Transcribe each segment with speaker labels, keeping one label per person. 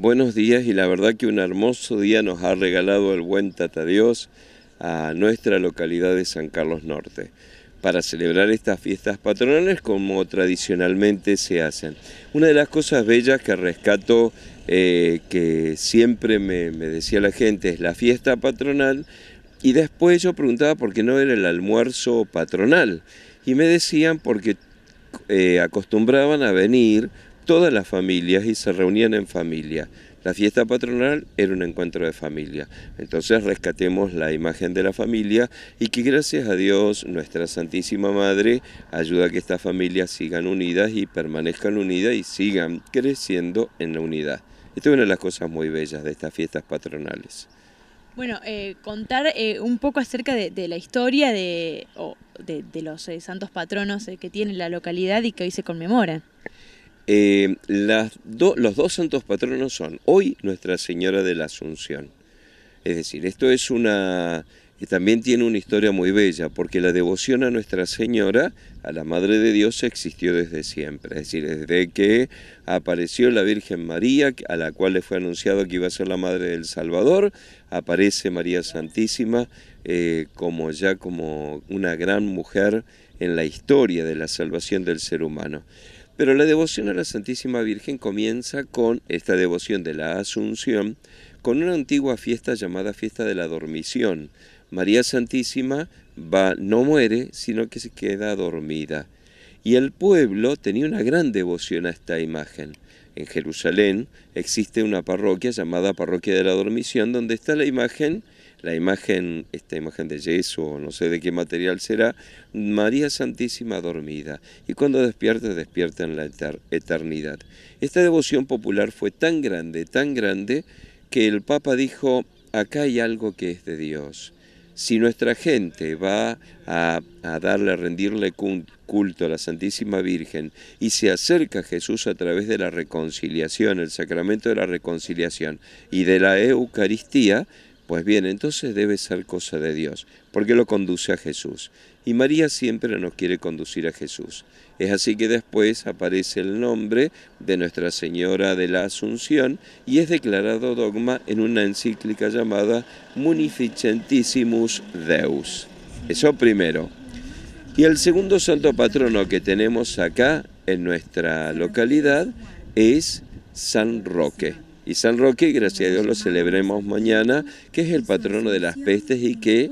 Speaker 1: Buenos días y la verdad que un hermoso día nos ha regalado el buen Tata Dios a nuestra localidad de San Carlos Norte para celebrar estas fiestas patronales como tradicionalmente se hacen. Una de las cosas bellas que rescato, eh, que siempre me, decía la gente, es la fiesta patronal y después yo preguntaba por qué no era el almuerzo patronal y me decían porque eh, acostumbraban a venir todas las familias y se reunían en familia. La fiesta patronal era un encuentro de familia. Entonces rescatemos la imagen de la familia y que gracias a Dios, nuestra Santísima Madre, ayuda a que estas familias sigan unidas y permanezcan unidas y sigan creciendo en la unidad. Esta es una de las cosas muy bellas de estas fiestas patronales.
Speaker 2: Bueno, eh, contar eh, un poco acerca de, la historia de, los eh, santos patronos que tiene la localidad y que hoy se conmemoran.
Speaker 1: Eh, los dos santos patronos son hoy Nuestra Señora de la Asunción. Es decir, esto es una... Eh, también tiene una historia muy bella, porque la devoción a Nuestra Señora, a la Madre de Dios, existió desde siempre. Es decir, desde que apareció la Virgen María, a la cual le fue anunciado que iba a ser la Madre del Salvador, aparece María Santísima eh, como ya como una gran mujer en la historia de la salvación del ser humano. Pero la devoción a la Santísima Virgen comienza con esta devoción de la Asunción, con una antigua fiesta llamada Fiesta de la Dormición. María Santísima va, no muere, sino que se queda dormida. Y el pueblo tenía una gran devoción a esta imagen. En Jerusalén existe una parroquia llamada Parroquia de la Dormición, donde está la imagen la imagen, esta imagen de yeso no sé de qué material será, María Santísima dormida, y cuando despierta, despierta en la eternidad. Esta devoción popular fue tan grande, tan grande, que el Papa dijo, acá hay algo que es de Dios. Si nuestra gente va a, a darle, a rendirle culto a la Santísima Virgen y se acerca a Jesús a través de la reconciliación, el sacramento de la reconciliación y de la Eucaristía, pues bien, entonces debe ser cosa de Dios, porque lo conduce a Jesús. Y María siempre nos quiere conducir a Jesús. Es así que después aparece el nombre de Nuestra Señora de la Asunción y es declarado dogma en una encíclica llamada Munificentissimus Deus. Eso primero. Y el segundo santo patrono que tenemos acá en nuestra localidad es San Roque y San Roque, gracias a Dios lo celebremos mañana, que es el patrono de las pestes y que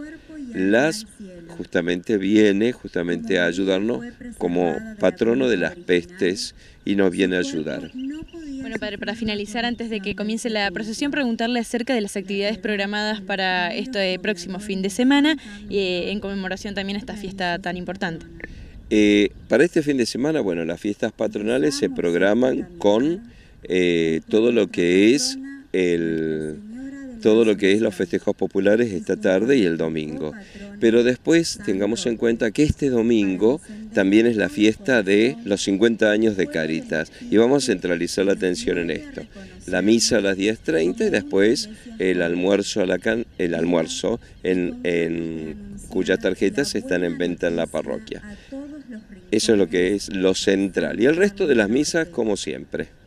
Speaker 1: las justamente viene justamente a ayudarnos como patrono de las pestes y nos viene a ayudar.
Speaker 2: Bueno, padre, para finalizar, antes de que comience la procesión, preguntarle acerca de las actividades programadas para este próximo fin de semana, y eh, en conmemoración también a esta fiesta tan importante.
Speaker 1: Eh, para este fin de semana, bueno, las fiestas patronales se programan con eh, todo lo que es el todo lo que es los festejos populares esta tarde y el domingo. Pero después tengamos en cuenta que este domingo también es la fiesta de los 50 años de Caritas y vamos a centralizar la atención en esto. La misa a las 10.30 y después el almuerzo, a la el almuerzo en, en cuyas tarjetas están en venta en la parroquia. Eso es lo que es lo central. Y el resto de las misas como siempre.